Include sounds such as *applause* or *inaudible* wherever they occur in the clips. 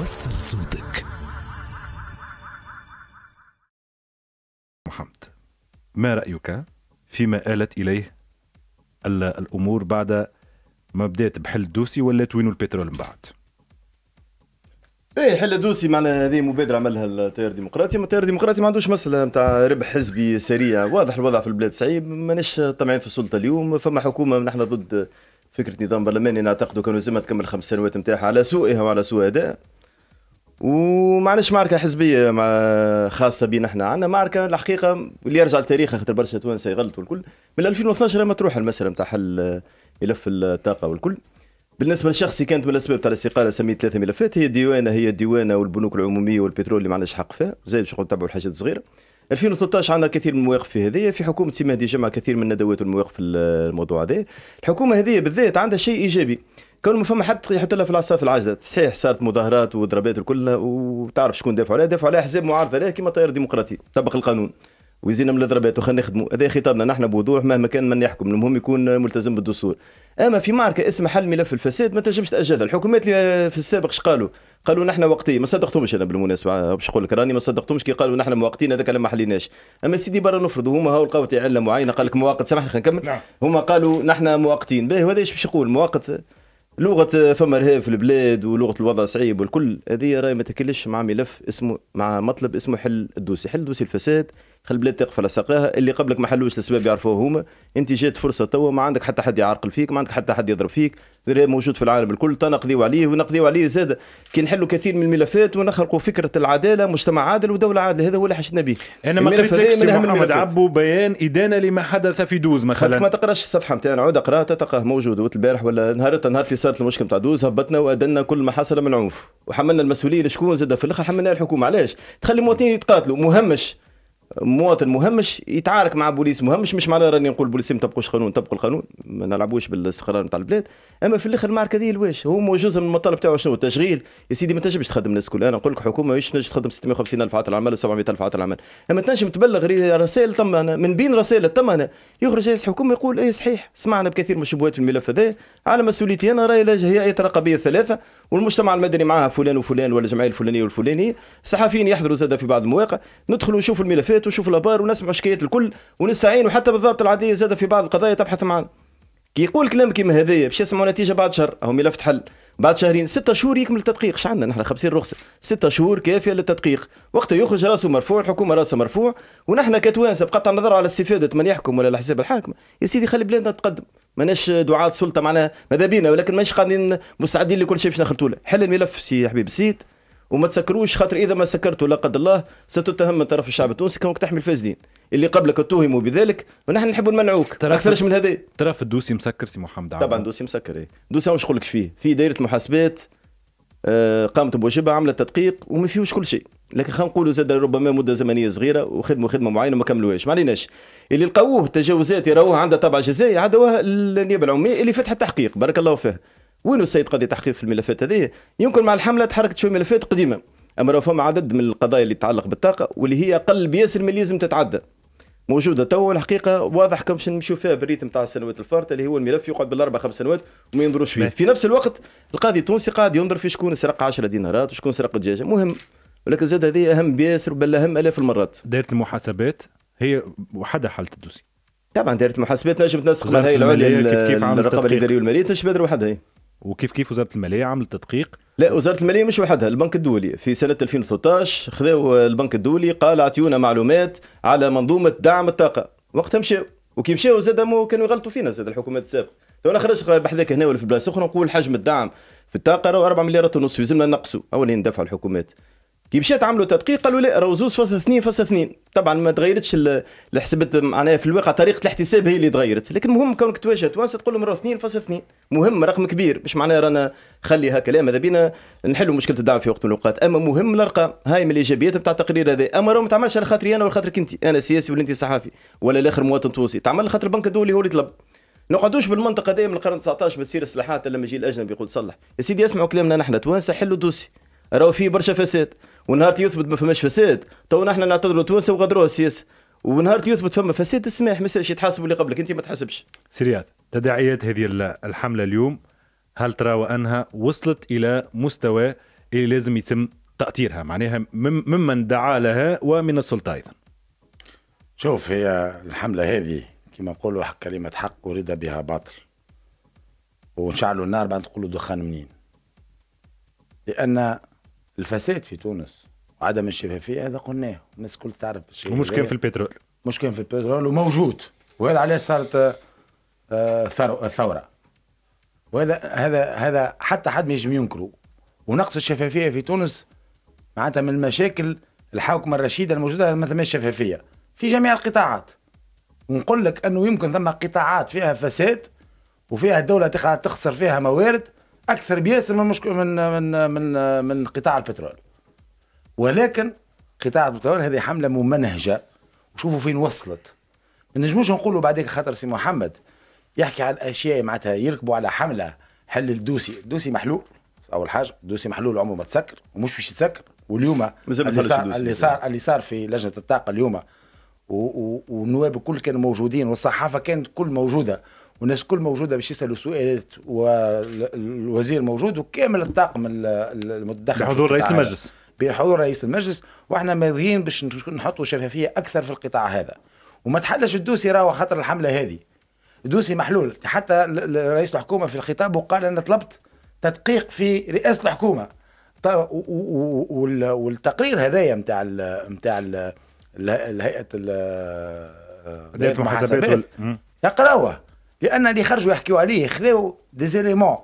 وصل صوتك محمد ما رأيك فيما آلت إليه الأمور بعد ما بدات بحل الدوسي ولا توينو البترول من بعد ايه حل دوسي معنا هذه مبادره عملها التيار الديمقراطي ما التيار الديمقراطي ما عندوش مساله نتاع ربح حزبي سريع واضح الوضع في البلاد صعيب ماناش طمعين في السلطه اليوم فما حكومه نحن ضد فكره نظام برلماني نعتقدوا كانوا لازمها تكمل خمس سنوات نتاعها على سوءها وعلى سوء اداء وما عندناش معركه حزبيه مع خاصه بينا احنا عندنا معركه الحقيقه اللي يرجع لتاريخها خاطر برشا توانسه يغلطوا الكل من 2012 لما تروح المساله نتاع حل ملف الطاقه والكل بالنسبه لشخصي كانت من الاسباب تاع الاستقاله سميت ثلاثه ملفات هي الديوانه هي الديوانه والبنوك العموميه والبترول اللي ما عندناش حق فيها زي باش نتبعوا الحاجات الصغيره 2013 عندنا كثير من المواقف في هذه في حكومه سي مهدي جمع كثير من الندوات والمواقف في الموضوع هذا الحكومه هذه بالذات عندها شيء ايجابي كون ما فما حد يحط لها في العصا العاجله صحيح صارت مظاهرات وضربات الكل وتعرف شكون دافعوا عليها دافعوا عليها احزاب معارضه لها كيما طيار ديمقراطي طبق القانون ويزينا من الضربات وخلينا نخدموا هذا خطابنا نحن بوضوح مهما كان من يحكم المهم يكون ملتزم بالدستور اما في معركه اسم حل ملف الفساد ما تنجمش تاجلها الحكومات اللي في السابق اش قالوا قالوا نحن وقتي ما صدقتهمش انا بالمناسبه باش نقول لك راني ما صدقتهمش كي قالوا نحن مواقتين هذاك ما حليناش اما سيدي برا نفرض هما هاو لقاو علة معينه قال لك مواقت سامحني خلينا نكمل نعم. هما قالوا نحن مواقتين باهي هذا ايش باش يقول مواقت لغه فما رهاب في البلاد ولغه الوضع صعيب والكل هذه راهي ما تكلش مع ملف اسمه مع مطلب اسمه حل الدوسي حل الدوسي الفساد خلي البلاد تقف على ساقيها اللي قبلك ما حلوش الاسباب يعرفوه هما انت جات فرصه توا ما عندك حتى حد يعرقل فيك ما عندك حتى حد يضرب فيك موجود في العالم الكل تنقضيو عليه ونقضيو عليه زاد كي نحلوا كثير من الملفات ونخرقوا فكره العداله مجتمع عادل ودوله عادله هذا هو اللي حشنا به انا ما قريتلكش محمد عبو بيان ادانه لما حدث في دوز مثلا ما تقراش الصفحه نتاعنا عود اقراها تلقاه موجود البارح ولا نهار نهار اللي صارت المشكله نتاع دوز هبطنا وادنا كل ما حصل من عنف وحملنا المسؤوليه لشكون زاد في الاخر حملنا الحكومه علاش تخلي المواطنين يتقاتلوا مهمش مواطن مهمش يتعارك مع بوليس مهمش مش معناها راني نقول بوليس ما تبقوش قانون تبقوا القانون ما نلعبوش بالاستقرار نتاع البلاد اما في الاخر المعركه هذه الواش هو جزء من المطالب تاعو شنو التشغيل يا سيدي ما تنجمش تخدم الناس كلها انا نقول لك الحكومه مش تنجم تخدم 650 الف عاطل عمل و 700 الف عاطل عمل اما تنجم تبلغ رسائل تم أنا من بين رسائل تم أنا يخرج رئيس حكومه يقول ايه صحيح سمعنا بكثير من الشبهات في الملف هذا على مسؤوليتي انا هي هيئه رقابيه الثلاثه والمجتمع المدني معها فلان وفلان ولا الجمعيه الفلانيه والفلانيه الصحفيين يحضروا زاد في بعض المواقع ندخلوا نشوفوا الملفات الجريدات ونشوف الابار ونسمع شكايات الكل ونستعين حتى بالضابط العاديه زاد في بعض القضايا تبحث معنا كي يقول كلام كيما هذايا باش يسمعوا نتيجه بعد شهر او ملف حل بعد شهرين ستة شهور يكمل التدقيق اش عندنا نحن 50 رخصه ستة شهور كافيه للتدقيق وقتها يخرج راسه مرفوع الحكومه راسها مرفوع ونحن كتوانسه بقطع النظر على استفاده من يحكم ولا الاحزاب الحاكمه الحاكم يا سيدي خلي بلادنا تقدم ماناش دعاة سلطه معناها ماذا بينا ولكن ماناش قاعدين مستعدين لكل شيء باش نخلطوا له حل الملف سي حبيب السيد وما تسكروش خاطر اذا ما سكرته لا قدر الله ستتهم من طرف الشعب التونسي كونك تحمل فاسدين اللي قبلك اتهموا بذلك ونحن نحب نمنعوك اكثرش من هذا ترى في الدوسي مسكر سي محمد عمر طبعا الدوسي مسكر ايه الدوسي واش لك فيه في دائره المحاسبات آه، قامت بواجبها عملت تدقيق وما فيهوش كل شيء لكن خلينا نقولوا زاد ربما مده زمنيه صغيره وخدموا خدمه معينه ما كملوهاش ما عليناش اللي لقوه تجاوزات يراوها عندها طبع جزائي عدوها النيابه العموميه اللي فتحت تحقيق بارك الله فيها وين السيد قاضي تحقيق في الملفات هذه يمكن مع الحمله تحركت شويه ملفات قديمه اما راه فما عدد من القضايا اللي تتعلق بالطاقه واللي هي اقل بياسر من اللي لازم تتعدى موجوده تو الحقيقه واضح كم نمشيو فيها بالريتم تاع السنوات الفارطه اللي هو الملف يقعد بالاربع خمس سنوات وما ينظروش فيه في نفس الوقت القاضي التونسي قاعد ينظر في شكون سرق 10 دينارات وشكون سرق دجاجه مهم ولكن زاد هذه اهم بياسر بل اهم الاف المرات دائره المحاسبات هي وحدها حاله الدوسي طبعا دائره المحاسبات نجم تنسق من هاي العليا الرقابه الاداريه والماليه تنجم وحدها وكيف كيف وزاره الماليه عملت تدقيق لا وزاره الماليه مش وحدها البنك الدولي في سنه 2013 خذاو آه، البنك الدولي قال اعطيونا معلومات على منظومه دعم الطاقه وقتها مشاو وكي مشاو زاد كانوا يغلطوا فينا زاد الحكومات السابقه تو انا خرجت بحذاك هنا ولا في بلاصه اخرى نقول حجم الدعم في الطاقه راهو 4 مليارات ونص يلزمنا نقصوا اولين ندفعوا الحكومات كي مشات عملوا تدقيق قالوا لا راهو زوز فاصل اثنين فاصل اثنين طبعا ما تغيرتش اللي حسبت معناها في الواقع طريقه الاحتساب هي اللي تغيرت لكن المهم كونك تواجه توانسه تقول لهم راهو اثنين فاصل اثنين مهم رقم كبير مش معناها رانا خلي هكا لا ماذا بينا نحلوا مشكله الدعم في وقت من الاوقات اما مهم الارقام هاي من الايجابيات نتاع التقرير هذا اما راهو ما تعملش على خاطري انا ولا خاطرك انت انا سياسي ولا انت صحافي ولا الاخر مواطن تونسي تعمل خاطر البنك الدولي هو اللي ما نقعدوش بالمنطقه دي من القرن 19 بتصير السلاحات لما يجي الاجنبي يقول صلح يا سيدي اسمعوا كلامنا نحن توانسه حلوا دوسي راهو فيه برشا فساد ونهار يثبت ما فماش فساد تو نحن نعتذروا تونس وغدروا السياسه ونهار يثبت فما فساد السماح ما يتحاسبوا اللي قبلك انت ما تحاسبش سريات تداعيات هذه الحمله اليوم هل ترى وانها وصلت الى مستوى اللي لازم يتم تاطيرها معناها ممن دعا لها ومن السلطه ايضا شوف هي الحمله هذه كما نقولوا كلمه حق ورد بها باطل ونشعلوا النار بعد نقولوا دخان منين لان الفساد في تونس وعدم الشفافيه هذا قلناه الناس الكل تعرف ومش كان في البترول مش كان في البترول وموجود وهذا علاش صارت آه، آه، ثوره وهذا هذا هذا حتى حد ما يجم ينكره ونقص الشفافيه في تونس معناتها من المشاكل الحوكمه الرشيده الموجوده ما ثم شفافيه في جميع القطاعات ونقول لك انه يمكن ثم قطاعات فيها فساد وفيها الدوله تخسر فيها موارد اكثر بياسر من مشك... من من من من قطاع البترول ولكن قطاع البترول هذه حمله ممنهجه وشوفوا فين وصلت ما نجموش نقولوا بعدك خاطر سي محمد يحكي على الاشياء معناتها يركبوا على حمله حل الدوسي الدوسي محلول اول حاجه الدوسي محلول عمره ما تسكر ومش باش يتسكر واليوم اللي صار, اللي صار اللي صار في لجنه الطاقه اليوم والنواب الكل كانوا موجودين والصحافه كانت كل موجوده والناس الكل موجوده باش يسالوا سؤالات والوزير موجود وكامل الطاقم المتدخل بحضور رئيس المجلس بحضور رئيس المجلس واحنا ماضيين باش نحطوا شفافيه اكثر في القطاع هذا وما تحلش الدوسي راهو خاطر الحمله هذه الدوسي محلول حتى رئيس الحكومه في الخطاب وقال انا طلبت تدقيق في رئاسه الحكومه والتقرير هذايا نتاع نتاع الهيئه الهيئه المحاسبات يقراوه لان اللي خرجوا يحكيوا عليه خذاو زيليمون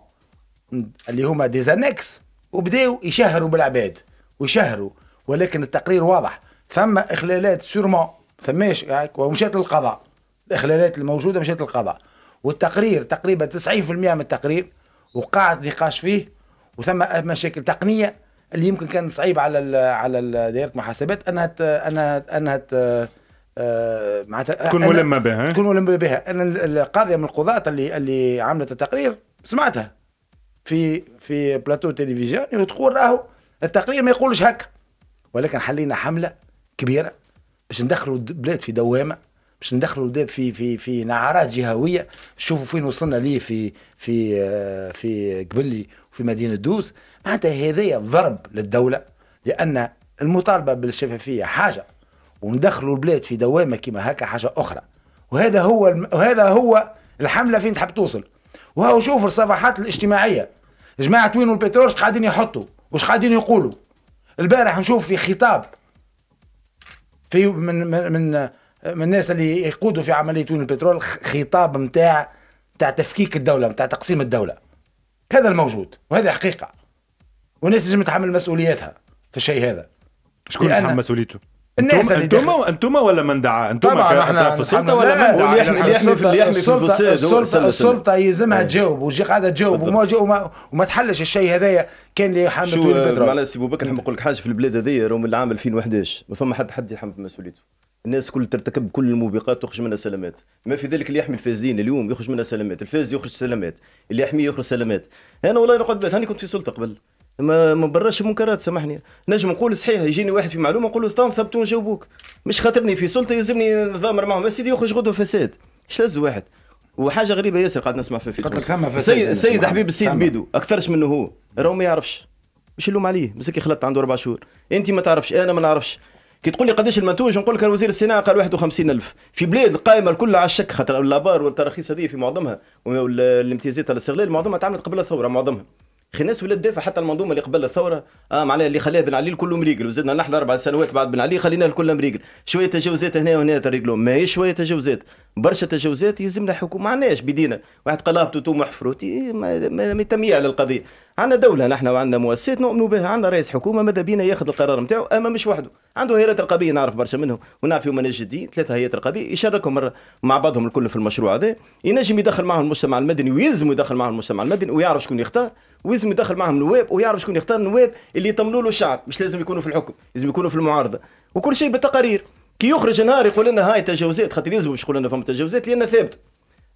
اللي هما دي زانكس وبداو يشهروا بالعباد ويشهروا ولكن التقرير واضح ثم اخلالات سورمون ثماش ومشات للقضاء الاخلالات الموجوده مشات للقضاء والتقرير تقريبا 90% من التقرير وقعت نقاش فيه وثم مشاكل تقنيه اللي يمكن كان صعيب على الـ على دائره المحاسبات انها انها انها آه، معناتها تكون ملمه بها تكون ملمه بها انا القاضيه من القضاة اللي اللي عملت التقرير سمعتها في في بلاتو تلفزيون وتقول راهو التقرير ما يقولش هكا ولكن حلينا حمله كبيره باش ندخلوا البلاد في دوامه باش ندخلوا البلاد في في في نعرات جهويه شوفوا فين وصلنا ليه في في آه، في قبلي وفي مدينه دوس معناتها هذايا ضرب للدوله لان المطالبه بالشفافيه حاجه وندخلوا البلاد في دوامه كيما هكا حاجه اخرى وهذا هو الم... وهذا هو الحمله فين تحب توصل وهو شوف الصفحات الاجتماعيه جماعه وين البترول قاعدين يحطوا وش قاعدين يقولوا البارح نشوف في خطاب في من من من, من الناس اللي يقودوا في عمليه وين البترول خطاب نتاع نتاع تفكيك الدوله نتاع تقسيم الدوله هذا الموجود وهذه حقيقه والناس لازم تتحمل مسؤولياتها في الشيء هذا شكون يتحمل مسؤوليته الناس انتم انتم ولا من دعا انتم طبعا احنا في السلطه ولا مندعة يعني السلطه السلطه السلطه, السلطة يلزمها تجاوب وجي قاعده تجاوب وما, وما, وما تحلش الشيء هذايا كان اللي حامل شو معناها سي بو بكر نحب نقول لك حاجه في البلاد هذيا رغم العام 2011 ما فما حد حد يحمل مسؤوليته الناس كل ترتكب كل الموبقات تخرج منها سلامات ما في ذلك اللي يحمي الفاسدين اليوم يخرج منها سلامات الفاسد يخرج سلامات اللي يحميه يخرج سلامات انا والله نقعد هاني كنت في سلطه قبل ما ما براش منكرات سامحني نجم نقول صحيح يجيني واحد في معلومه نقول له ثبتوا نجاوبوك مش خاطرني في سلطه يلزمني نضامر معهم يا سيدي يخرج غدوه فساد اش لازم واحد وحاجه غريبه ياسر قاعد نسمع فيها في فيديو سيد, يعني، سيد حبيب السيد بيدو اكثرش منه هو راهو ما يعرفش مش نلوم عليه مسكي خلطت عنده اربع شهور انت ما تعرفش انا ما نعرفش كي تقول لي قداش المنتوج نقول لك وزير الصناعه قال 51000 في بلاد القائمه الكل على الشك خاطر لابار والتراخيص هذه في معظمها والامتيازات على الاستغلال معظمها تعملت قبل الثوره معظمها خي الناس ولات دافع حتى المنظومه اللي قبل الثوره اه معناها اللي خلاه بن علي الكل مريقل وزدنا نحن اربع سنوات بعد بن علي خلينا الكل مريقل شويه تجاوزات هنا وهنا تريقلو هي شويه تجاوزات برشا تجاوزات يلزمنا حكومه معناش بدينا واحد قلابته تو محفروتي ما, ما, ما يتميع للقضيه عندنا دولة نحن وعندنا مؤسسات نؤمنوا بها عندنا رئيس حكومة ماذا بينا ياخذ القرار نتاعو أما مش وحده عنده هيئات رقابية نعرف برشا منهم ونعرف يوم الدين ثلاثة هيئات رقابية يشاركهم مرة مع بعضهم الكل في المشروع هذا ينجم يدخل معهم المجتمع المدني ويلزم يدخل معهم المجتمع المدني ويعرف شكون يختار ويلزم يدخل معهم نواب ويعرف شكون يختار النواب اللي يطمنوا له الشعب مش لازم يكونوا في الحكم لازم يكونوا في المعارضة وكل شيء بالتقارير كي يخرج نهار يقول لنا هاي تجاوزات خاطر لازم باش يقول لنا فهم تجاوزات لان ثابت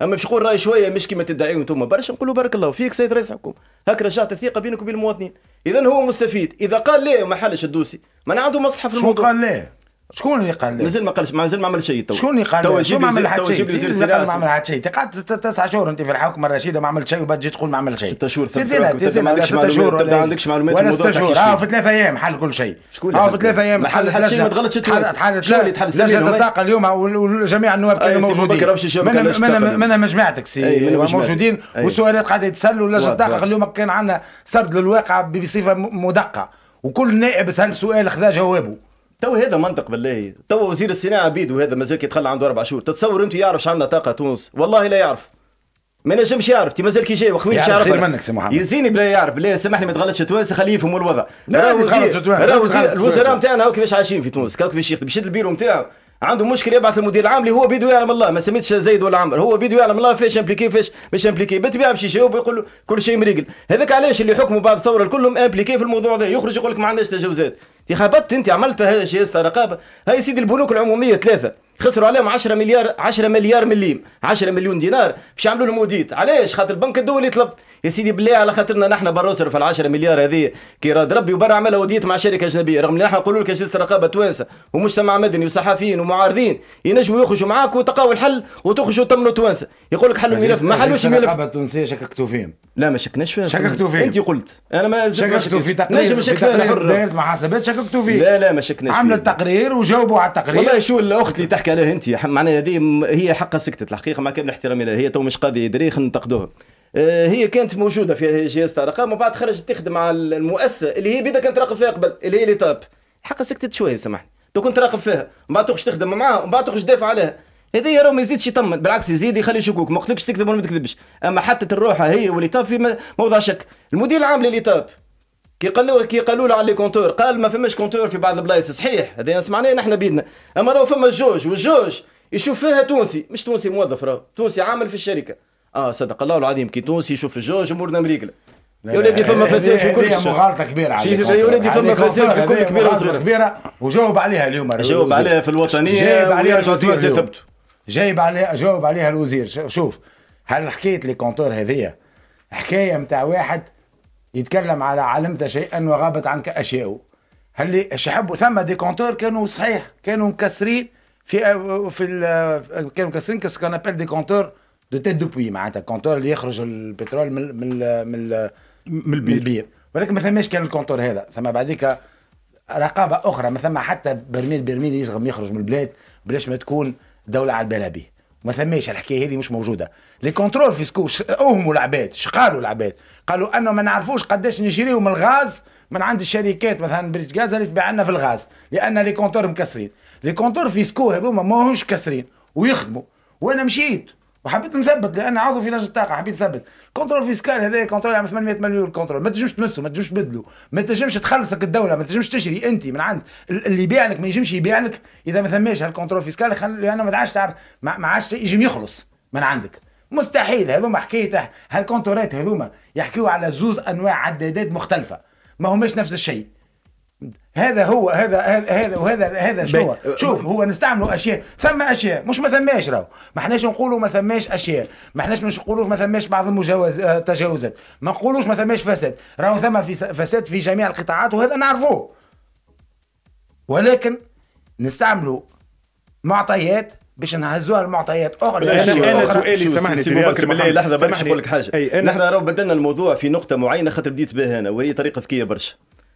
اما باش نقول راي شويه مش كما تدعيو انتم برشا نقولوا بارك الله فيك سيد رئيس الحكومه هاك رجعت الثقه بينك وبين المواطنين اذا هو مستفيد اذا قال لا ما حلش الدوسي ما عنده مصلحه في الموضوع شو قال لا شكون اللي قال لك؟ مازال ما قالش مازال ما عمل شيء تو شكون اللي قال لك؟ ما عمل حتى شيء ما عمل حتى شيء قعدت تسع شهور انت في الحكم الرشيده ما عملت شيء وبعد تجي تقول ما عمل شيء ست شهور شهور ما عندكش معلومات ما عندكش معلومات ولا ست شهور اه في ثلاث ايام حل كل شيء شكون اه في ثلاث ايام حل حل شيء ما تغلطش تونس شكون اللي تحل لجنه الطاقه اليوم وجميع النواب كانوا موجودين منهم منهم مجمعتك سي موجودين والسؤالات قاعده يتسلوا لجنه الطاقه اليوم كان عندنا سرد للواقع بصفه مدقه وكل نائب سال سؤال خذا جوابه تو هذا منطق بالله تو وزير الصناعه بيدو هذا مازال كيتخلى عنده اربع شهور تتصور انت يعرف عندنا طاقه تونس والله لا يعرف ما نجمش يعرف تي مازال كي جاي وخويا مش عارف منك سي محمد يزيني بلا يعرف بلا سامحني ما تغلطش تونس خليه يفهموا الوضع لا وزير الوزراء نتاعنا هاو كيفاش عايشين في تونس كيفاش يخدم يشد البيرو نتاعو عنده مشكل يبعث المدير العام اللي هو بيدو يعلم الله ما سميتش زيد ولا عمر هو بيدو يعلم الله فاش امبليكي فاش مش امبليكي بالطبيعه باش يجاوب ويقول له كل شيء مريقل هذاك علاش اللي حكموا بعد الثوره كلهم امبليكي في الموضوع هذا يخرج يقول لك ما عندناش تجاوزات يا خبطت انت عملت جياسه رقابه هاي سيدي البنوك العموميه ثلاثه خسروا عليهم 10 مليار 10 مليار مليم 10 مليون دينار باش يعملوا لهم اوديت علاش خاطر البنك الدولي طلب يا سيدي بالله على خاطرنا نحن برا في ال 10 مليار هذه كي راد ربي وبرا عملها اوديت مع شركه اجنبيه رغم ان احنا نقولوا لك اجهزه الرقابه توانسه ومجتمع مدني وصحفيين ومعارضين ينجموا يخرجوا معاك وتلقاو الحل وتخرجوا تمنوا توانسه يقول لك حلوا الملف ما حلوش الملف الرقابه التونسيه شككتوا فيهم لا ما شكناش فيها شككتوا فيهم انت قلت انا ما شككتوا في تقرير نجم شك فيها محاسبات شككتوا فيه لا لا ما شكناش عملوا التقرير وجاوبوا على التقرير والله شو الاخت اللي تحكي عليها انت معناها هذه هي حقها سكتت الحقيقه مع كامل احترامي لها هي تو مش قاضي يدري خلينا ننتقدوها آه، هي كانت موجوده في جهاز الارقام ومن بعد خرجت تخدم على المؤسسه اللي هي بدا كانت تراقب فيها قبل اللي هي ليتاب حقها سكتت شويه سامحني تو كنت تراقب فيها ما بعد تخدم معاها ومن بعد تخرج تدافع عليها هذه راه ما يزيدش يطمن بالعكس يزيد يخلي شكوك ما قلتلكش تكذب ولا ما تكذبش اما حتى الروحه هي طاب في موضع شك المدير العام طاب كي قالوا كي قالوا له على لي كونتور قال ما فماش كونتور في بعض البلايص صحيح هذا سمعناه نحن بيدنا اما راهو فما الجوج والجوج يشوف فيها تونسي مش تونسي موظف راه تونسي عامل في الشركه اه صدق الله العظيم كي تونسي يشوف الجوج امورنا مريقله يا ولدي فما فساد في كل شيء مغالطه كبيره عليك يا ولدي فما فساد في كل كبيره وصغيره كبيره وجاوب عليها اليوم جاوب عليها في الوطنيه جاوب عليها الوزير ثبت جاوب عليها جاوب عليها الوزير شوف هل حكايه لي كونتور هذيا حكايه نتاع واحد يتكلم على علمت شيئا وغابت عنك اشياء هل شحب ثم دي كونتور كانوا صحيح كانوا مكسرين في في كانوا مكسرين كسكون ابل دي كونتور دو تيت دو بوي معناتها كونتور اللي يخرج البترول من من من من البير, البير. ولكن ما ثماش كان الكونتور هذا ثم بعديك رقابه اخرى ما ثم حتى برميل برميل يشغل يخرج من البلاد بلاش ما تكون دوله على البال به ما ثماش الحكايه هذه مش موجوده لي كونترول فيسكو اوهموا العباد قالوا العباد قالوا انه ما نعرفوش قداش نشريو من الغاز من عند الشركات مثلا بريتش غاز اللي تبيع لنا في الغاز لان لي كونتور مكسرين لي كونتور فيسكو هذوما ماهمش كسرين ويخدموا وانا مشيت وحبيت نثبت لان عضو في لجنه الطاقه حبيت نثبت كنترول فيسكال هذا كنترول يعمل 800 مليون كنترول ما تنجمش تمسه ما تنجمش تبدله ما تنجمش تخلصك الدوله ما تنجمش تشري انت من عند اللي يبيع لك ما ينجمش يبيع لك اذا ما ثماش هالكنترول فيسكال لانه ما عادش تعرف ما عادش يجم يخلص من عندك مستحيل هذوما حكايته هالكونتورات هذوما يحكيو على زوز انواع عدادات مختلفه ما هماش نفس الشيء هذا هو هذا هذا وهذا هذا شو شوف هو نستعملوا اشياء ثم اشياء مش ما ثماش راهو ما حناش نقولوا ما ثماش اشياء ما حناش مش نقولوا ما ثماش بعض المجاوز آه، تجاوزات ما نقولوش ما ثماش فساد راهو ثم في فساد في جميع القطاعات وهذا نعرفوه ولكن نستعملوا معطيات باش نهزوها المعطيات اخرى انا, سؤالي سامحني سي بكر بالله لحظه برك نقول لك حاجه لحظه راهو بدلنا الموضوع في نقطه معينه خاطر بديت بها انا وهي طريقه ذكيه برشا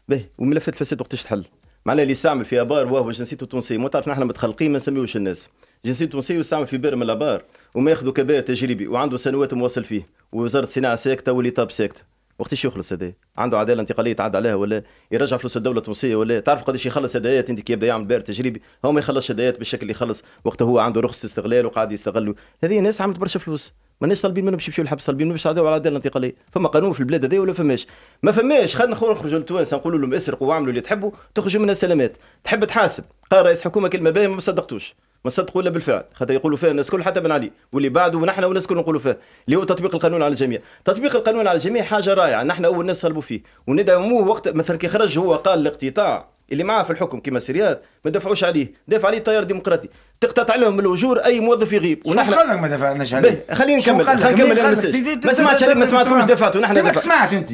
باهي وملفات الفساد وقتاش تحل معناها اللي يستعمل في ابار وهو جنسيته تونسيه مو تعرف نحن متخلقين ما نسميوش الناس جنسيته تونسيه ويستعمل في بير من الابار وما ياخذوا كبائر تجريبي وعنده سنوات مواصل فيه ووزاره الصناعه ساكته والاطاب ساكته وقتاش يخلص هذا عنده عداله انتقاليه يتعدى عليها ولا يرجع فلوس الدوله التونسيه ولا تعرف قداش يخلص هدايات انت كي يبدا يعمل بير تجريبي هو ما يخلصش هدايات بالشكل اللي يخلص وقت هو عنده رخص استغلال وقاعد يستغلوا هذه ناس عملت برشا فلوس ماناش طالبين منهم باش يمشيو الحبس طالبين باش يعدوا على العداله الانتقاليه فما قانون في البلاد هذه ولا فماش ما فماش خلينا نخرجوا للتوانسه نقولوا لهم اسرقوا واعملوا اللي تحبوا تخرجوا منها سلامات تحب تحاسب قال رئيس حكومه كلمه باهيه ما صدقتوش ما صدقوا الا بالفعل خاطر يقولوا فيها الناس الكل حتى بن علي واللي بعده ونحن والناس الكل نقولوا فيها اللي هو تطبيق القانون على الجميع تطبيق القانون على الجميع حاجه رائعه نحن اول ناس صلبوا فيه وندعموه وقت مثلا كي خرج هو قال الاقتطاع اللي معاه في الحكم كما سيريات ما دفعوش عليه دافع عليه تيار ديمقراطي تقتطع لهم الاجور اي موظف يغيب ونحن قال لك ما دفعناش عليه خلينا نكمل خلينا نكمل ما سمعتش ما سمعتكمش دفعتوا نحن ما تسمعش انت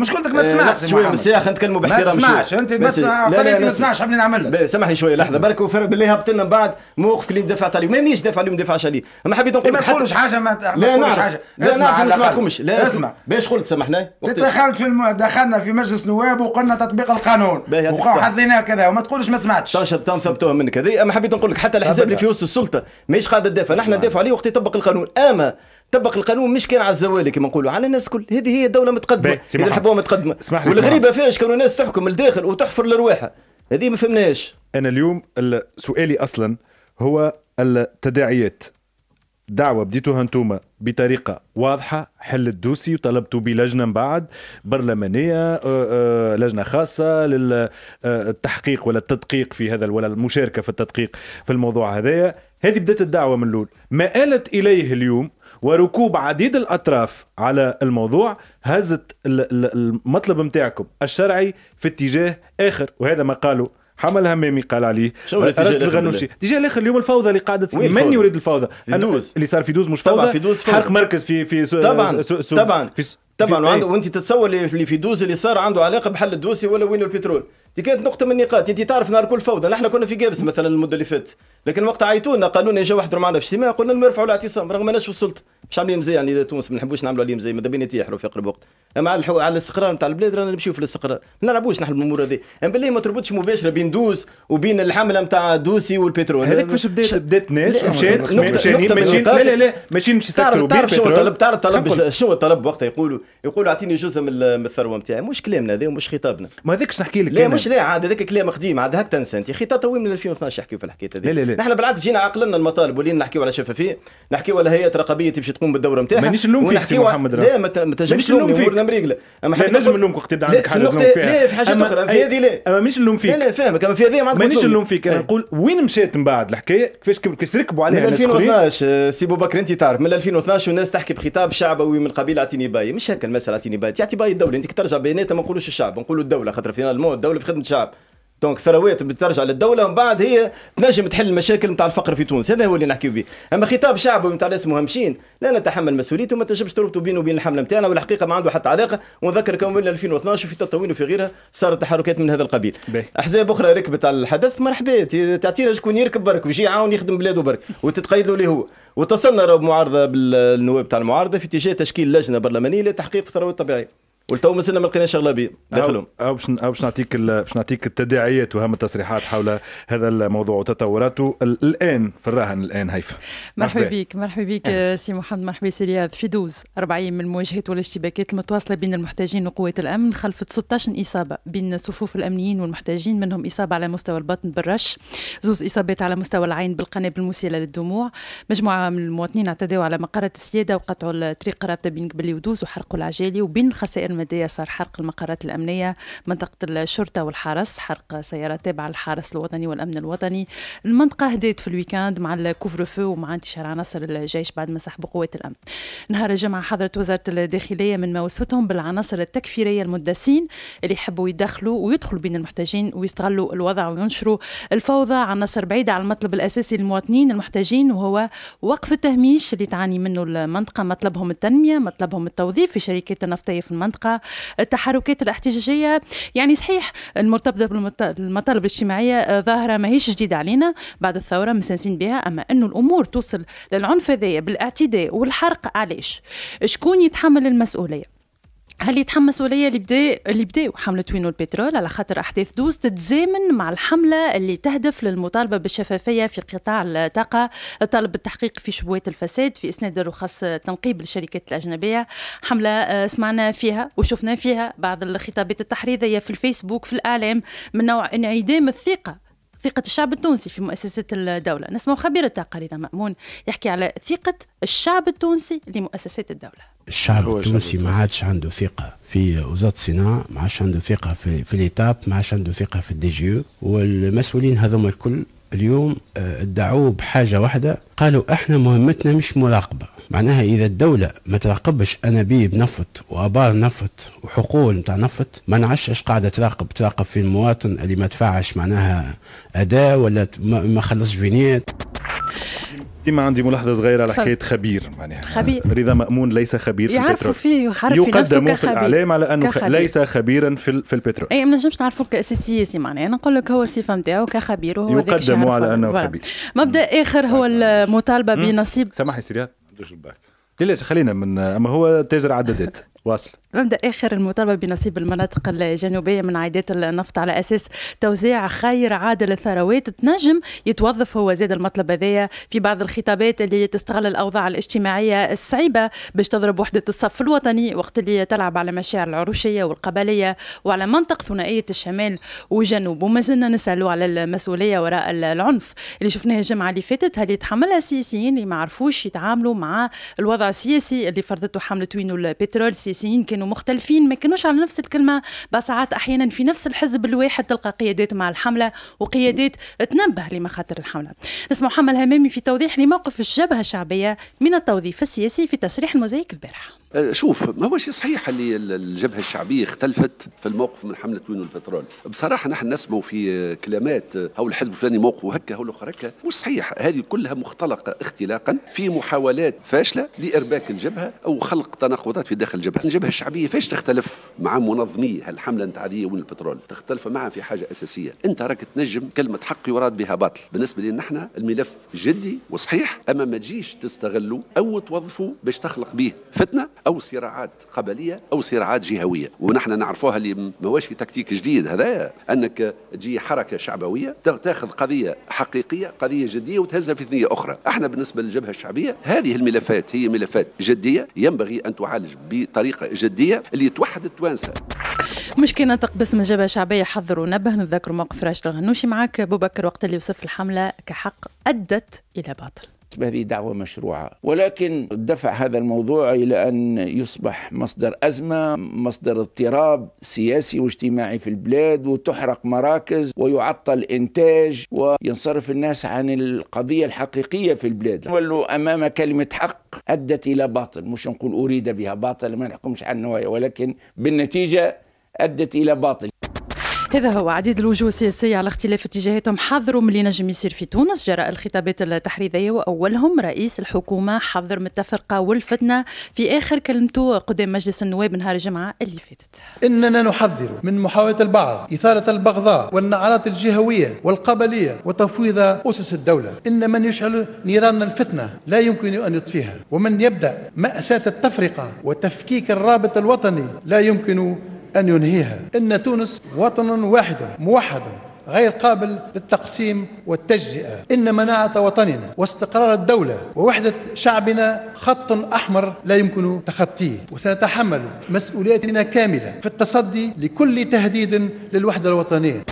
مش قلت لك ما تسمعش شويه من السياخ نتكلموا باحترام ما تسمعش انت بس عطاني ما تسمعش حاب نعمل لك سامحني شويه لحظه برك وفرق بالله هبط لنا من بعد موقفك اللي دفعت عليه ما منيش دافع عليه ما دافعش عليه اما حبيت نقول إيه، لك ما تقولوش حاجه ما تقولش حاجه لا نعرف ما سمعتكمش لا اسمع باش قلت سامحني دخلت في دخلنا في مجلس نواب وقلنا تطبيق القانون وحطيناه كذا وما تقولش ما سمعتش تنثبتوها منك هذه اما حبيت نقول لك حتى الحزب اللي في وسط السلطه ماهيش قاعده تدافع نحن نعم. ندافع عليه وقت يطبق القانون اما طبق القانون مش كان على الزوالي كما نقولوا على الناس الكل هذه هي دوله متقدمه اذا نحبوها متقدمه والغريبه فيها كانوا الناس تحكم الداخل وتحفر لرواحها هذه ما فهمناش انا اليوم سؤالي اصلا هو التداعيات دعوة بديتوها انتوما بطريقة واضحة حل الدوسي وطلبتوا بلجنة من بعد برلمانية لجنة خاصة للتحقيق ولا التدقيق في هذا ولا المشاركة في التدقيق في الموضوع هذايا هذه بدأت الدعوة من الأول ما آلت إليه اليوم وركوب عديد الأطراف على الموضوع هزت المطلب نتاعكم الشرعي في اتجاه آخر وهذا ما قالوا حمل همامي قال عليه شو الاتجاه الغنوشي اتجاه الاخر اليوم الفوضى اللي قاعده من يريد الفوضى دوز اللي صار في دوز مش فوضى في دوز فوضى حرق مركز في في سو طبعا سو سو طبعا في سو طبعا وانت تتصور اللي في دوز اللي صار عنده علاقه بحل الدوسي ولا وين البترول دي كانت نقطه من النقاط انت تعرف نهار كل فوضى نحن كنا في جابس مثلا المده اللي فاتت لكن وقت عيطونا قالوا لنا جا واحد معنا في اجتماع قلنا لهم ارفعوا الاعتصام رغم ماناش في السلطه مش عاملين مزيان يعني تونس ما نحبوش نعملوا عليهم زي ماذا بينا يتيحروا في اقرب وقت اما على, الحو... على الاستقرار نتاع البلاد رانا نمشيو في الاستقرار ما نلعبوش نحن بالامور هذه اما بالله ما تربطش مباشره بين دوز وبين الحمله نتاع دوسي والبترول هذاك باش بدات بدات ناس مشات نقطه لا لا لا ماشيين مش تعرف تعرف شنو الطلب تعرف شنو وقتها يقولوا يقولوا اعطيني جزء من الثروه نتاعي مش كلامنا هذا ومش خطابنا ما هذاكش نحكي لك مش لا عاد هذاك كلام قديم عاد هاك تنسنت يا اخي توا من 2012 يحكي في الحكايه هذه لا لا نحن بالعكس جينا عقلنا المطالب ولينا نحكيو على شفافيه نحكيو على هيئه رقابيه تمشي تقوم بالدوره نتاعها مانيش نلوم فيك سي محمد لا ما تنجمش تلوم امورنا مريقله اما حنا نجم نلومك وقت يبدا عندك حاجه نلوم فيها لا في حاجه اخرى في هذه لا اما مانيش نلوم فيك لا لا فاهمك اما في هذه ما مانيش نلوم فيك انا إيه. نقول وين مشات من بعد الحكايه كيفاش كيفاش ركبوا عليها من 2012 آه، سي بكر انت تعرف من 2012 والناس تحكي بخطاب شعبوي من قبيل اعطيني باي مش هكا المساله اعطيني باي تعطي باي الدوله انت ترجع بياناتها ما نقولوش الشعب نقولوا الدوله خاطر فينا المود الدوله خدمه الشعب دونك ثروات بترجع للدوله ومن بعد هي تنجم تحل المشاكل نتاع الفقر في تونس هذا هو اللي نحكيو به اما خطاب شعبي نتاع الناس مهمشين لا نتحمل مسؤوليته ما تنجمش تربطوا بينه وبين الحمله نتاعنا والحقيقه ما عنده حتى علاقه ونذكر كم من 2012 وفي تطوين وفي غيرها صارت تحركات من هذا القبيل احزاب اخرى ركبت على الحدث مرحبا تعطينا شكون يركب برك ويجي يعاون يخدم بلاده برك وتتقيد له هو وتصلنا معارضه بالنواب تاع المعارضه في اتجاه تشكيل لجنه برلمانيه لتحقيق الثروات الطبيعيه ولتو مازلنا ما لقيناش اغلبيه داخلهم او باش باش نعطيك باش نعطيك التداعيات وهم التصريحات حول هذا الموضوع وتطوراته الان في الراهن الان هيفا مرحبا بك مرحبا بك سي محمد مرحبا سي رياض في دوز 40 من المواجهات والاشتباكات المتواصله بين المحتاجين وقوات الامن خلفت 16 اصابه بين صفوف الامنيين والمحتاجين منهم اصابه على مستوى البطن بالرش زوز اصابات على مستوى العين بالقنابل المسيله للدموع مجموعه من المواطنين اعتدوا على مقر السياده وقطعوا الطريق رابطه بين قبلي ودوز وحرقوا العجالي وبين الخسائر السمدية صار حرق المقرات الأمنية منطقة الشرطة والحرس حرق سيارة تابعة للحرس الوطني والأمن الوطني المنطقة هديت في الويكاند مع الكوفر فو ومع انتشار عناصر الجيش بعد ما سحبوا قوات الأمن نهار الجمعة حضرت وزارة الداخلية من ما وصفتهم بالعناصر التكفيرية المدسين اللي يحبوا يدخلوا ويدخلوا بين المحتاجين ويستغلوا الوضع وينشروا الفوضى عناصر بعيدة على المطلب الأساسي للمواطنين المحتاجين وهو وقف التهميش اللي تعاني منه المنطقة مطلبهم التنمية مطلبهم التوظيف في شركات النفطية في المنطقة التحركات الاحتجاجيه يعني صحيح المرتبطه بالمطالب الاجتماعيه آه، ظاهره ماهيش جديده علينا بعد الثوره مسانسين بها اما انه الامور توصل للعنف ذي بالاعتداء والحرق علاش شكون يتحمل المسؤوليه هل يتحمسوا ليا اللي بدا اللي بداوا حمله وينو البترول على خاطر احداث دوز تتزامن مع الحمله اللي تهدف للمطالبه بالشفافيه في قطاع الطاقه طالب التحقيق في شبهات الفساد في اسناد الرخص تنقيب للشركات الاجنبيه حمله آه، سمعنا فيها وشفنا فيها بعض الخطابات التحريضيه في الفيسبوك في الاعلام من نوع انعدام الثقه ثقة الشعب التونسي في مؤسسات الدولة نسمع خبير الطاقة رضا مأمون يحكي على ثقة الشعب التونسي لمؤسسات الدولة الشعب التونسي ما عادش عنده ثقة في وزارة الصناعة ما عادش عنده ثقة في, في الإتاب ما عادش عنده ثقة في الدي جي والمسؤولين هذوما الكل اليوم آه، ادعوا بحاجه واحده قالوا احنا مهمتنا مش مراقبه معناها اذا الدوله ما تراقبش انابيب نفط وابار نفط وحقول نتاع نفط ما نعرفش اش قاعده تراقب تراقب في المواطن اللي ما دفعش معناها اداه ولا ما خلصش فينيت ديما عندي ملاحظه صغيره على حكايه خبير معناها يعني خبير رضا مامون ليس خبير في البترول يعرفوا فيه يعرفوا يقدم في الاعلام على انه كخبير. ليس خبيرا في في البترول اي ما نجمش نعرفوا سياسي معناها نقول لك هو الصفه نتاعو كخبير وهو يقدم على انه ولا. خبير مبدا اخر هو طيب. المطالبه بنصيب سامحني سيريات عندوش الباك لا خلينا من اما هو تاجر عدادات واصل مبدا اخر المطالبه بنصيب المناطق الجنوبيه من عائدات النفط على اساس توزيع خير عادل الثروات تنجم يتوظف هو زاد المطلب هذايا في بعض الخطابات اللي تستغل الاوضاع الاجتماعيه الصعيبه باش تضرب وحده الصف الوطني وقت اللي تلعب على مشاعر العروشيه والقبليه وعلى منطق ثنائيه الشمال والجنوب وما زلنا نسالوا على المسؤوليه وراء العنف اللي شفناه الجمعه اللي فاتت هل يتحملها السياسيين اللي ما عرفوش يتعاملوا مع الوضع السياسي اللي فرضته حمله وينو البترول السياسيين كانوا كانوا مختلفين ما كانوش على نفس الكلمه بساعات احيانا في نفس الحزب الواحد تلقى قيادات مع الحمله وقيادات تنبه لمخاطر الحمله نسمع محمد الهمامي في توضيح لموقف الجبهه الشعبيه من التوظيف السياسي في تصريح الموزايك البارحه آه، شوف ما هوش صحيح اللي الجبهه الشعبيه اختلفت في الموقف من حمله وين البترول بصراحه نحن نسمع في كلمات أو آه، الحزب الفلاني موقفه هكا هو الاخر هكا مش صحيح هذه كلها مختلقه اختلاقا في محاولات فاشله لارباك الجبهه او خلق تناقضات في داخل الجبهه الجبهه الشعبيه فاش تختلف مع منظمي الحمله نتاع وين البترول تختلف معها في حاجه اساسيه انت راك تنجم كلمه حق يراد بها باطل بالنسبه لنا نحن الملف جدي وصحيح اما ما تجيش تستغله او توظفه باش تخلق به فتنه او صراعات قبليه او صراعات جهويه ونحن نعرفوها اللي ماهوش تكتيك جديد هذايا انك تجي حركه شعبويه تاخذ قضيه حقيقيه قضيه جديه وتهزها في ثنيه اخرى احنا بالنسبه للجبهه الشعبيه هذه الملفات هي ملفات جديه ينبغي ان تعالج بطريقه جديه اللي توحد التوانسه مش كي ننطق باسم الجبهه الشعبيه حذر ونبه نتذكر موقف راشد الغنوشي معك بكر وقت اللي وصف الحمله كحق ادت الى باطل هذه دعوة مشروعة ولكن دفع هذا الموضوع إلى أن يصبح مصدر أزمة مصدر اضطراب سياسي واجتماعي في البلاد وتحرق مراكز ويعطل إنتاج وينصرف الناس عن القضية الحقيقية في البلاد ولو أمام كلمة حق أدت إلى باطل مش نقول أريد بها باطل ما نحكمش عنه ولكن بالنتيجة أدت إلى باطل هذا هو عديد الوجوه السياسية على اختلاف اتجاهاتهم حذروا من اللي نجم يصير في تونس جراء الخطابات التحريضية وأولهم رئيس الحكومة حذر من التفرقة والفتنة في آخر كلمته قدام مجلس النواب نهار الجمعة اللي فاتت إننا نحذر من محاولة البعض إثارة البغضاء والنعرات الجهوية والقبلية وتفويض أسس الدولة إن من يشعل نيران الفتنة لا يمكن أن يطفيها ومن يبدأ مأساة التفرقة وتفكيك الرابط الوطني لا يمكن أن ينهيها إن تونس وطن واحد موحد غير قابل للتقسيم والتجزئة إن مناعة وطننا واستقرار الدولة ووحدة شعبنا خط أحمر لا يمكن تخطيه وسنتحمل مسؤوليتنا كاملة في التصدي لكل تهديد للوحدة الوطنية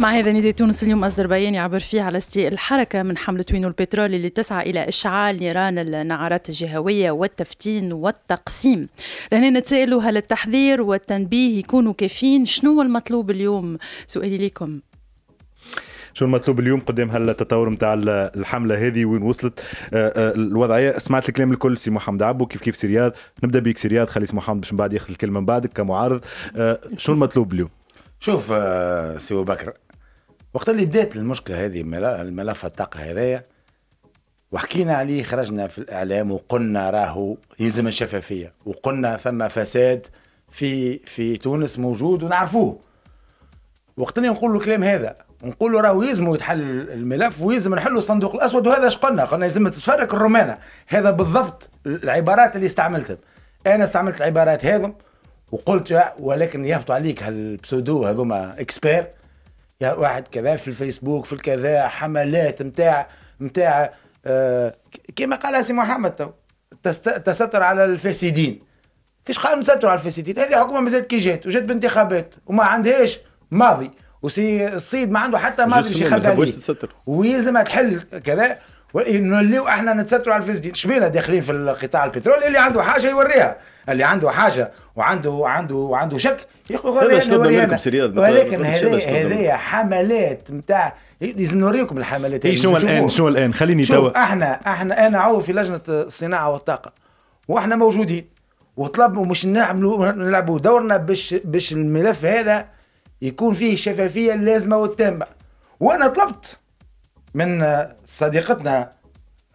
مع هذا نداء تونس اليوم أذربيجان يعبر فيه على استياء الحركة من حملة وينو البترول اللي تسعى إلى إشعال نيران النعرات الجهوية والتفتين والتقسيم لهنا نتسألوا هل التحذير والتنبيه يكونوا كافيين شنو المطلوب اليوم سؤالي لكم شو المطلوب اليوم قدام هلا التطور نتاع الحمله هذه وين وصلت آه، آه، الوضعيه سمعت الكلام الكل سي محمد عبو كيف كيف سرياد نبدا بيك سرياد خلي سي محمد باش من بعد ياخذ الكلمه من بعدك كمعارض آه، شو المطلوب اليوم شوف سي بكر وقت اللي بدات المشكله هذه الملف الطاقه هذايا وحكينا عليه خرجنا في الاعلام وقلنا راهو يلزم الشفافيه وقلنا ثم فساد في في تونس موجود ونعرفوه وقت اللي نقول الكلام هذا نقول راهو يلزم يتحل الملف ويلزم نحلوا الصندوق الاسود وهذا اش قلنا قلنا يلزم تتفرق الرومانه هذا بالضبط العبارات اللي استعملتها انا استعملت العبارات هذم وقلت ولكن يهبطوا عليك هالبسودو هذوما اكسبير يا واحد كذا في الفيسبوك في الكذا حملات نتاع نتاع آه كما قال سي محمد تو تستر على الفاسدين كيش قال مسيطر على الفاسدين هذه حكومه مازالت كي جات وجات بانتخابات وما عندهاش ماضي وسي الصيد ما عنده حتى ماضي باش يخبي عليه ويلزم تحل كذا ونوليو احنا نتستروا على الفاسدين شبينا داخلين في القطاع البترول اللي عنده حاجه يوريها اللي عنده حاجه وعنده وعنده وعنده شك طيب، ولكن هذه حملات نتاع لازم نوريكم الحملات إيه، هذه شنو الان شنو الان خليني توا احنا احنا انا عضو في لجنه الصناعه والطاقه واحنا موجودين وطلب مش نعملوا نلعبوا دورنا باش باش الملف هذا يكون فيه الشفافيه اللازمه والتامه وانا طلبت من صديقتنا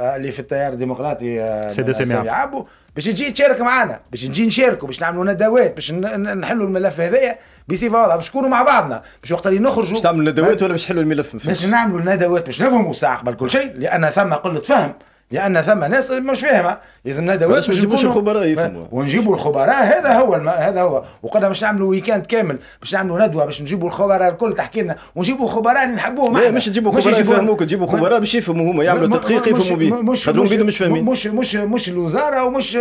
آه، اللي في التيار الديمقراطي آه، سيدة سامية عبو باش تجي تشارك معنا باش نجي نشاركوا باش نعملوا ندوات باش نحلوا الملف هذايا بصفه واضحه باش نكونوا مع بعضنا باش وقت اللي نخرجوا باش تعملوا ندوات ولا باش نحلوا الملف باش نعملوا ندوات باش نفهموا ساعه قبل كل شيء لان ثم قله فهم لان ثم ناس مش فاهمه لازم ندوات باش نجيبوش الخبراء يفهموا ونجيبوا الخبراء هذا هو الم... هذا هو وقلنا باش نعملوا ويكاند كامل باش نعملوا ندوه باش نجيبوا الخبراء الكل تحكي لنا ونجيبوا خبراء اللي نحبوهم لا مش تجيبوا خبراء يفهموك تجيبوا خبراء باش يفهموا هما يعملوا تدقيق يفهموا بيه مش مش مش فاهمين مش مش مش الوزاره ومش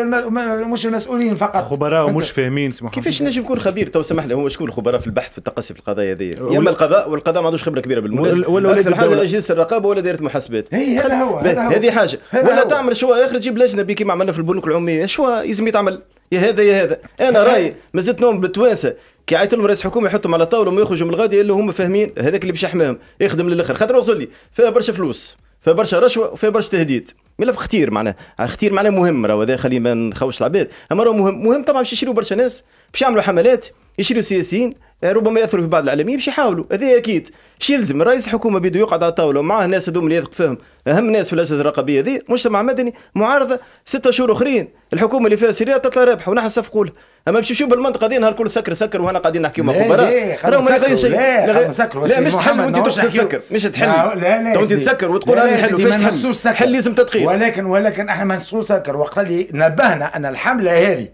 مش المسؤولين فقط خبراء ومش فاهمين كيفاش نجم يكون خبير تو سمح لي هو شكون الخبراء في البحث في التقصي في القضايا هذه يا اما القضاء والقضاء ما عندوش خبره كبيره بالمناسبه ولا اكثر حاجه اجهزه الرقابه ولا دائره المحاسبات هذا هو هذه حاجه ولا هو. تعمل شو اخر تجيب لجنه كيما عملنا في البنوك العموميه شو يلزم يتعمل يا هذا يا هذا انا إيه. رايي ما زدت نوم بالتوانسه كي عيط لهم رئيس حكومه يحطهم على طاوله وما يخرجوا من الغادي الا هم فاهمين هذاك اللي باش يحماهم يخدم للاخر خاطر اغسل لي فيها برشا فلوس فيها برشا رشوه وفيها برشا تهديد ملف ختير معناه ختير معناه مهم راهو هذا خلينا ما نخوش العباد اما راهو مهم مهم طبعا باش يشيلوا برشا ناس باش يعملوا حملات يشيلوا سياسيين ربما ياثروا في بعض الاعلاميين باش يحاولوا هذا اكيد شي يلزم رئيس الحكومه بده يقعد على الطاوله ومعاه الناس هذوما اللي يثق فيهم اهم ناس في اللجنه الرقابيه هذه مجتمع مدني معارضه ستة شهور اخرين الحكومه اللي فيها سيريا تطلع رابحه ونحن صفقوا لها اما باش نشوف بالمنطقه هذه نهار كل سكر سكر وهنا قاعدين نحكي مع خبراء راهو ما يغير شيء لا, لا مش تحل وانت تقصد سكر مش تحل لا لا انت تسكر وتقول انا نحل فاش تحل حل لازم تدقيق كبيره ولكن ولكن احنا منصوص وقت اللي نبهنا ان الحمله هذه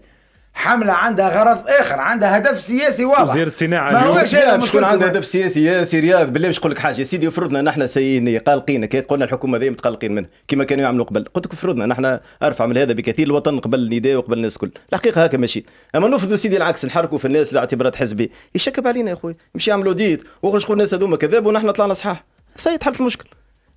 حملة عندها غرض آخر عندها هدف سياسي واضح وزير الصناعة ما هوش عندها هدف سياسي يا سي رياض بالله باش نقول لك حاجة يا سيدي افرضنا نحن سيئين قلقين كي قلنا الحكومة هذه متقلقين منها كما كانوا يعملوا قبل قلت لك افرضنا نحن أرفع من هذا بكثير الوطن قبل النداء وقبل الناس الكل الحقيقة هكا ماشي أما نفذوا سيدي العكس نحركوا في الناس لاعتبارات حزبية يشكب علينا يا خويا مشي يعملوا ديت وخرج الناس هذوما كذاب ونحن طلعنا صحاح سيد حلت المشكل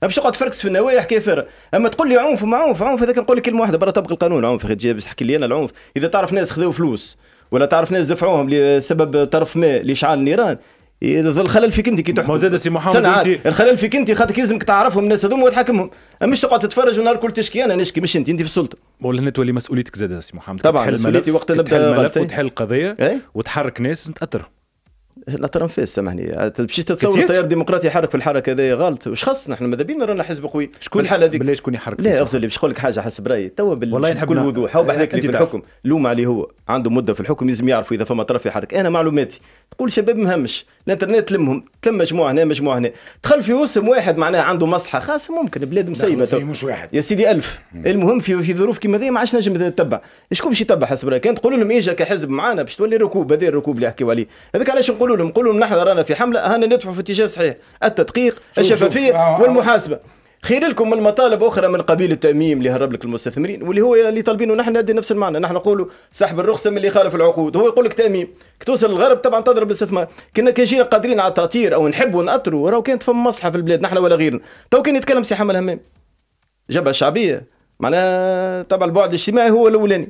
باش تقعد تفركس في النوايا حكايه فارغه اما تقول لي عنف ما عنف عنف هذاك نقول لك كلمه واحده برا طبق القانون عنف اخي باش تحكي لي انا العنف اذا تعرف ناس خذوا فلوس ولا تعرف ناس دفعوهم لسبب طرف ما لاشعال النيران الخلل فيك انت كي تحكم زاد سي محمد الخلل فيك انت خاطر لازمك تعرفهم الناس هذوما وتحكمهم مش تقعد تتفرج ونهار كل تشكي انا نشكي مش انت انت في السلطه ولا هنا تولي مسؤوليتك زاد سي محمد طبعا مسؤوليتي وقت نبدا وتحل قضيه ايه؟ وتحرك ناس تاثرهم لا ترى سامحني تمشي طيب، تتصور التيار الديمقراطي يحرك في الحركه هذايا غلط واش خاصنا احنا ماذا بينا رانا حزب قوي شكون الحال هذيك بلاش شكون يحرك لا اغسل باش نقول لك حاجه حسب رايي توا بكل وضوح هو بحذاك اللي في الحكم لوم عليه هو عنده مده في الحكم لازم يعرفوا اذا فما طرف يحرك انا معلوماتي تقول شباب مهمش الانترنت تلمهم تلم مجموعه هنا مجموعه هنا دخل في وسم واحد معناه عنده مصلحه خاصه ممكن بلاد مسيبه مش واحد يا سيدي ألف المهم في في ظروف كيما هذه ما عادش نجم نتبع شكون باش يتبع حسب رايك كان تقول لهم اجا كحزب معانا باش تولي ركوب هذا الركوب اللي يحكيوا عليه هذاك علاش نقولوا نقولوا لهم نقولوا لهم نحن رانا في حمله هانا ندفعوا في اتجاه صحيح التدقيق الشفافيه آه، آه. والمحاسبه خير لكم من مطالب اخرى من قبيل التاميم اللي هرب لك المستثمرين واللي هو اللي طالبينه نحن ندي نفس المعنى نحن نقولوا سحب الرخصه من اللي خالف العقود هو يقول لك تاميم كي توصل للغرب طبعا تضرب الاستثمار كنا كان قادرين على التاطير او نحبوا ناطروا راهو كانت فما مصلحه في البلاد نحن ولا غيرنا تو كان يتكلم سي حمل همام جبهه شعبيه معناها طبعا البعد الاجتماعي هو الاولاني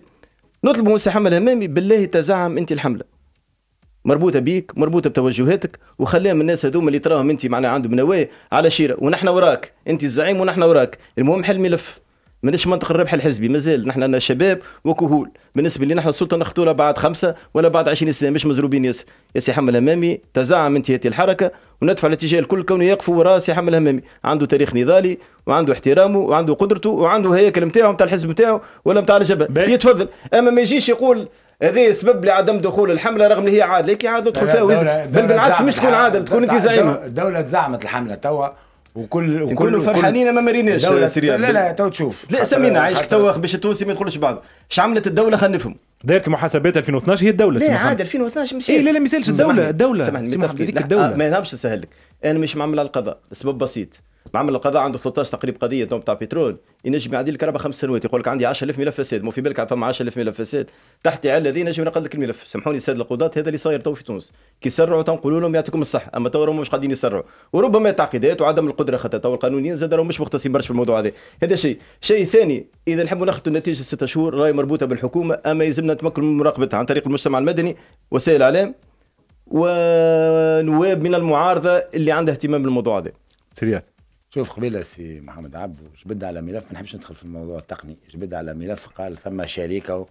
نطلب من سي حمل همامي بالله تزعم انت الحمله مربوطه بيك مربوطه بتوجهاتك وخليها من الناس هذوما اللي تراهم انت معناها عندهم نوايا على شيره ونحن وراك انت الزعيم ونحن وراك المهم حل ملف ماناش منطق الربح الحزبي مازال نحن عندنا شباب وكهول بالنسبه لنا نحن السلطه ناخذوها بعد خمسه ولا بعد 20 سنه مش مزروبين ياسر يا سي حمل همامي تزعم انت هذه الحركه وندفع الاتجاه الكل كونه يقفوا وراء سي حمل همامي عنده تاريخ نضالي وعنده احترامه وعنده قدرته وعنده هياكل نتاعو نتاع الحزب نتاعو ولا نتاع الجبهه يتفضل اما ما يجيش يقول هذا سبب لعدم دخول الحمله رغم اللي هي عادله كي عادله تدخل فيها وزن بل بالعكس مش تكون عادله تكون انت زعيمه الدوله تزعمت الحمله توا وكل وكل فرحانين ما مريناش سريان لا لا تو تشوف لا سمينا عايشك توا باش التونسي ما يدخلش بعض اش عملت الدوله خلينا نفهم دارت محاسبات 2012 هي الدوله لا عاد 2012 مش اي لا لا ما يسالش الدوله الدوله سامحني ما آه، الدوله ما نهمش نسهل لك انا مش معمل على القضاء لسبب بسيط معمل القضاء عنده 13 تقريب قضيه تاع بترول ينجم يعدي لك اربع خمس سنوات يقول لك عندي 10000 ملف فساد مو في بالك فما 10000 ملف فساد تحت على الذي نجم نقل لك الملف سامحوني الساده القضاة هذا اللي صاير تو في تونس كي سرعوا تنقولوا لهم يعطيكم الصحه اما تو مش قاعدين يسرعوا وربما تعقيدات وعدم القدره خاطر تو القانونيين زاد مش مختصين برشا في الموضوع هذا هذا شيء شيء ثاني اذا نحبوا ناخذ النتيجه ستة شهور راهي مربوطه بالحكومه اما يلزمنا نتمكنوا من مراقبتها عن طريق المجتمع المدني وسائل الاعلام ونواب من المعارضه اللي عندها اهتمام بالموضوع هذا سريات شوف قبيله سي محمد عبدو جبد على ملف ما نحبش ندخل في الموضوع التقني جبد على ملف قال ثم شركه و...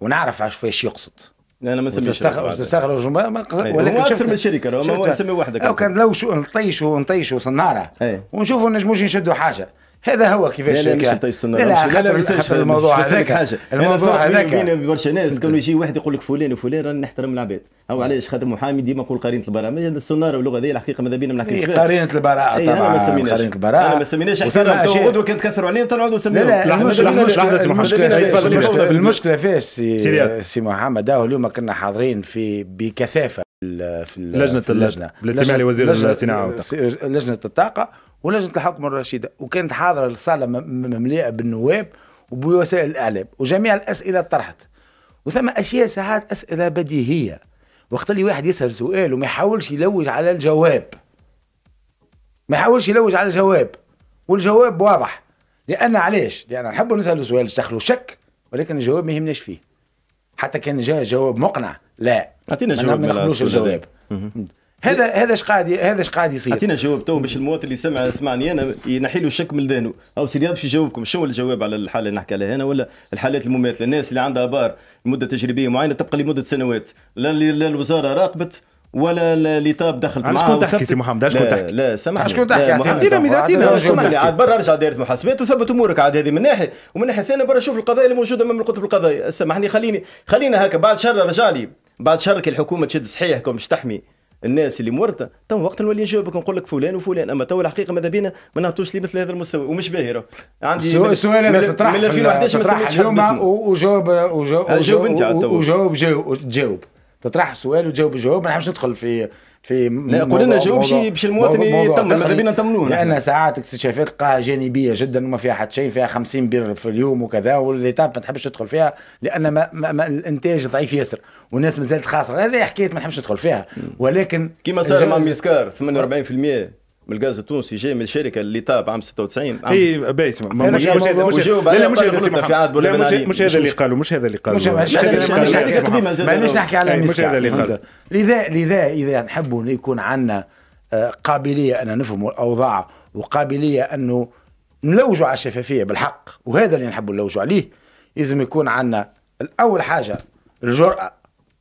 ونعرف فاش يقصد لا انا ما نسميش تستغرب ما ما أيوة، ولكن اكثر من شركه ما نسمي وحدك لو كان لو شو نطيشوا نطيشوا صناره ونشوفوا نجموش نشدوا حاجه هذا هو كيفاش لا لا مش تيسنى لا لا, لا, لا مش الموضوع هذاك الموضوع هذاك بينا برشا ناس كانوا يجي واحد يقول لك فلان وفلان رانا نحترم العباد هو نعم. علاش خاطر محامي ديما نقول قرينه البراءه السناره واللغه هذه الحقيقه ماذا بينا ما نحكيش فيها قرينه البراءه طبعا إيه، انا ما سميناش قرينه البراءه انا ما سميناش لا لا لا تكثروا علينا تنعودوا لا لا لا المشكله لا لا سي محمد اليوم كنا حاضرين في بكثافه في اللجنه لا اللجنه لا لوزير الصناعه لجنه الطاقه ولجنه الحكم الرشيده وكانت حاضره الصاله مملئه بالنواب وبوسائل الاعلام وجميع الاسئله طرحت وثم اشياء ساعات اسئله بديهيه وقت اللي واحد يسال سؤال وما يحاولش يلوج على الجواب ما يحاولش يلوج على الجواب والجواب واضح لان علاش لان نحبوا نسالوا سؤال دخلوا شك ولكن الجواب ما يهمناش فيه حتى كان جاء جواب مقنع لا اعطينا جواب ما نقبلوش الجواب هذا هذا اش قاعد هذا اش قاعد يصير اعطينا جواب تو باش المواطن اللي سمع سمعني انا ينحي له الشك من ذهنه او سي رياض باش يجاوبكم شنو الجواب على الحاله اللي نحكي عليها هنا ولا الحالات المماثله الناس اللي عندها بار مده تجريبيه معينه تبقى لمده سنوات لا, الوزاره راقبت ولا اللي طاب دخلت معاه شكون تحكي سي محمد شكون تحكي لا سامحني شكون تحكي اعطينا مثال اعطينا سامحني عاد برا ارجع دائره محاسبات وثبت امورك عاد هذه من ناحيه ومن ناحيه ثانيه برا شوف القضايا اللي موجوده امام القطب القضائي سامحني خليني خلينا هكا بعد شهر رجع لي بعد شهر الحكومه تشد صحيحكم مش تحمي الناس اللي مورثه تو وقت نولي نجاوبك نقول لك فلان وفلان اما تو الحقيقه ماذا بينا ما نهبطوش لي مثل هذا المستوى ومش باهي عندي سؤال انا تطرح من 2011 ما حد اليوم وجاوب وجاوب جاوب انت وجاوب جاوب تطرح سؤال وتجاوب جواب ما نحبش ندخل في في لا قول لنا جاوب شي باش المواطن يطمن ماذا بينا نطمنوه لان ساعات اكتشافات تلقاها جانبيه جدا وما فيها حتى شيء فيها 50 بير في اليوم وكذا والليتاب ما تحبش تدخل فيها لان ما ما ما الانتاج ضعيف ياسر والناس مازالت خاسره هذه حكايه ما نحبش ندخل فيها ولكن كما صار مع ميسكار 48% من الغاز التونسي جاي من الشركه اللي طاب عام 96 عام اي باهي مش هذا مش لا لا مش هذا تفاعات لا مش هذا اللي قالوا مش هذا اللي قالوا مش هذا اللي مانيش نحكي على إيه، مش هذا اللي قالوا لذا لذا اذا نحبوا يكون عندنا آه، قابليه ان نفهموا الاوضاع وقابليه انه نلوجوا على الشفافيه بالحق وهذا اللي نحبوا نلوجوا عليه لازم يكون عندنا الاول حاجه الجرأه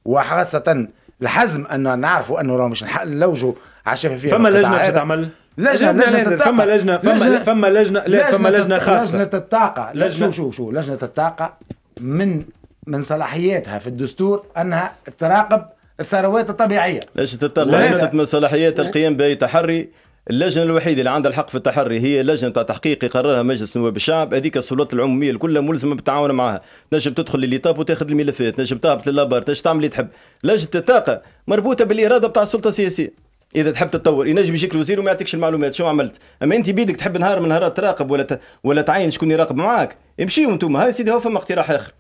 وخاصه الحزم انه نعرفوا انه راه مش نلوجوا على الشفافيه فما لجنه باش تعمل لجنه يعني، لجنه فما لجنه فما فما لجنه لا فما لجنه خاصه لجنه الطاقه لجنة شو شو شو لجنه الطاقه من من صلاحياتها في الدستور انها تراقب الثروات الطبيعيه لجنه الطاقه ليست من صلاحيات القيام بأي تحري اللجنه الوحيده اللي عندها الحق في التحري هي لجنه تحقيق يقررها مجلس نواب الشعب هذيك السلطات العموميه الكل ملزمه بالتعاون معها تنجم تدخل لليطاب وتاخذ الملفات تنجم تهبط للابار تنجم تعمل اللي تحب لجنه الطاقه مربوطه بالاراده بتاع السلطه السياسيه اذا تحب تتطور ينجم يجيك الوزير وما يعطيكش المعلومات شو عملت اما انت بيدك تحب نهار من نهارات تراقب ولا ت... ولا تعين شكون يراقب معاك امشيوا انتم هاي سيدي هو فما اقتراح اخر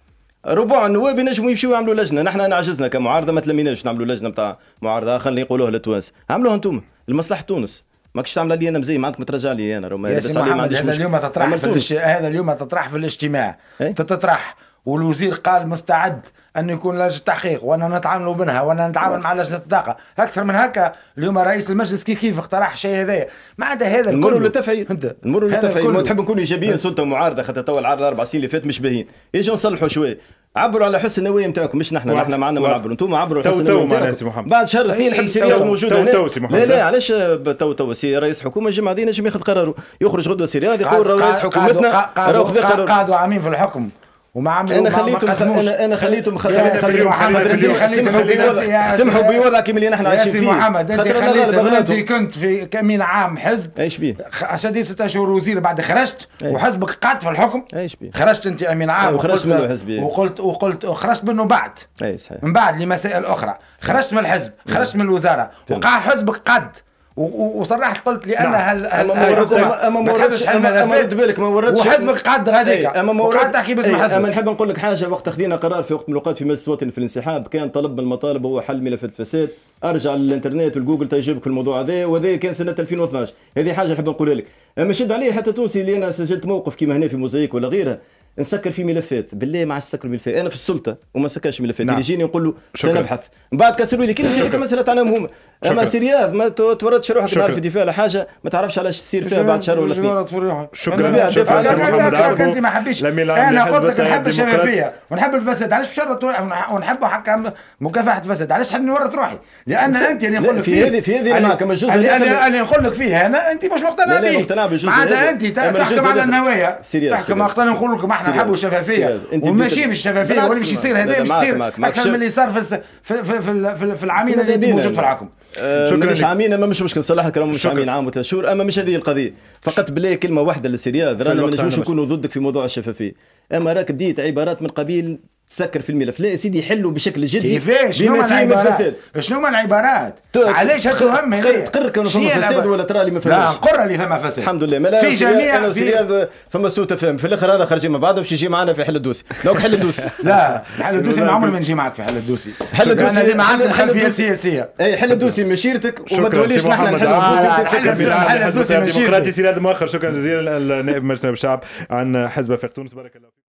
ربع النواب ينجموا يمشيوا يعملوا لجنه نحن انا عجزنا كمعارضه ما تلميناش نعملوا لجنه بتاع معارضه خلينا يقولوها للتوانسه عملوها انتم لمصلحه تونس ماكش تعمل لي انا مزي معناتك ما ترجع لي انا راه بس ما عنديش مشكل اليوم تطرح في الاش... هذا اليوم تطرح في الاجتماع ايه؟ تطرح والوزير قال مستعد أن يكون لجنة تحقيق وأنا نتعامل منها وأنا نتعامل مع لجنة الطاقة أكثر من هكا اليوم رئيس المجلس كيف كيف اقترح شيء هذايا عدا هذا نمر للتفاهيم نمر ما تحب نكون إيجابيين سلطة ومعارضة خاطر تو العرض أربع سنين اللي فات مش باهيين يجي نصلحوا شوية عبروا على حسن النوايا نتاعكم مش نحن نحن معنا ما نعبروا انتم عبروا على حسن النوايا نتاعكم بعد شهر اثنين أيوه، الحبسيريه موجوده هنا تو لا لا علاش تو تو رئيس حكومه الجمعه هذه نجم ياخذ قراره يخرج غدوه رياض يقول رئيس حكومتنا راهو قرار قعدوا عامين في الحكم وما عملوا انا خليته مخ... انا انا خليته مخ... خليته محمد سمحوا بوضع كيما اللي نحن عايشين فيه محمد انت خليت كنت في كمين عام حزب ايش بيه شديت ست اشهر وزير بعد خرجت وحزبك قعد في الحكم ايش بيه خرجت انت امين عام أيوة، وخرجت منه حزب وقلت وقلت خرجت منه بعد اي صحيح من بعد لمسائل اخرى خرجت من الحزب إيه. خرجت من الوزاره وقع حزبك قد وصرحت قلت انا نعم. هل اما ما وردتش اما ما وردتش اما رد بالك ما وردتش وحزبك قعد هذيك إيه، اما ما وردتش تحكي باسم إيه، حزبك اما نحب نقول لك حاجه وقت خذينا قرار في وقت من الاوقات في مجلس الوطني في الانسحاب كان طلب من المطالب هو حل ملف الفساد ارجع للانترنت والجوجل تجيبك في الموضوع هذا وهذا كان سنه 2012 هذه حاجه نحب نقولها لك اما شد عليه حتى تونسي اللي انا سجلت موقف كيما هنا في موزايك ولا غيرها نسكر في ملفات بالله ما عادش نسكر ملفات انا في السلطه وما سكرش ملفات نعم. اللي يجيني نقول له سنبحث من بعد كسروا لي كلمه مساله تاعنا مهمه اما سيرياض ما توردش روحك نعرف في دفاع ولا حاجه ما تعرفش علاش تصير فيها بعد شهر ولا اثنين شكرا شكرا محمد عبد ما حبيش انا قلت لك نحب الشفافيه ونحب الفساد علاش شرط ونحب حق مكافحه الفساد علاش تحب نورط روحي لان انت اللي نقول لك في هذه في هذه معك مجوز انا انا نقول لك فيها انا انت مش مقتنع بيه مقتنع بجوز هذا انت تحكم على النوايا تحكم مقتنع نقول لك احنا نحبوا الشفافيه وماشي بالشفافيه واللي مش يصير هذا مش يصير اكثر من اللي صار في في في, في العامين اللي موجود في الحكم آه، شكرا مش عامين اما مش مشكل صلاح الكرام مش عامين عام وثلاث شهور اما مش هذه القضيه فقط بالله كلمه واحده للسرياض رانا ما نجموش نكونوا ضدك في موضوع الشفافيه اما راك بديت عبارات من قبيل تسكر في الملف لا يا سيدي يحلوا بشكل جدي كيفاش شنو ما فيه من الفساد شنو هما العبارات علاش هالتهم هنا تقر كانوا فما فساد ولا ترى اللي ما فماش لا قر اللي فما فساد الحمد لله ملا في جميع انا فما سوء تفهم في الاخر انا خارجين مع بعض باش يجي معنا في حل الدوسي دوك حل الدوسي *laughs* لا حل الدوسي ما عمري ما نجي معك في حل الدوسي حل الدوسي اللي معاك خلفيه سياسيه اي حل الدوسي مشيرتك وما تقوليش نحن نحل الدوسي آه، حل الدوسي مشيرتك ديمقراطي سيادة مؤخر شكرا جزيلا النائب مجلس الشعب عن حزب فيق تونس بارك الله